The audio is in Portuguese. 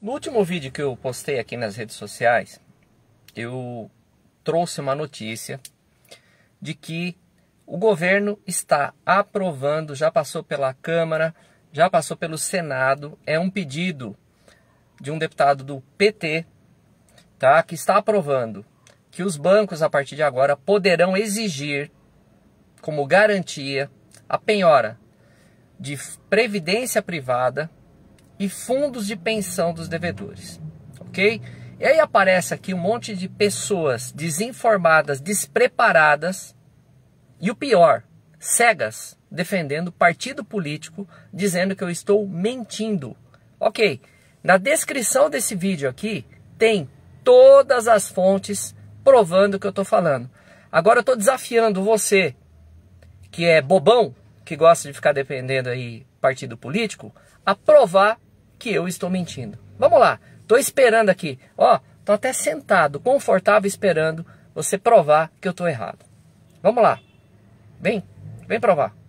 No último vídeo que eu postei aqui nas redes sociais, eu trouxe uma notícia de que o governo está aprovando, já passou pela Câmara, já passou pelo Senado, é um pedido de um deputado do PT, tá, que está aprovando que os bancos a partir de agora poderão exigir como garantia a penhora de previdência privada e fundos de pensão dos devedores, ok? E aí aparece aqui um monte de pessoas desinformadas, despreparadas e o pior, cegas, defendendo partido político, dizendo que eu estou mentindo. Ok, na descrição desse vídeo aqui tem todas as fontes provando o que eu estou falando. Agora eu estou desafiando você, que é bobão, que gosta de ficar defendendo aí partido político, a provar que eu estou mentindo. Vamos lá, estou esperando aqui. Ó, estou até sentado, confortável, esperando você provar que eu estou errado. Vamos lá. Vem, vem provar.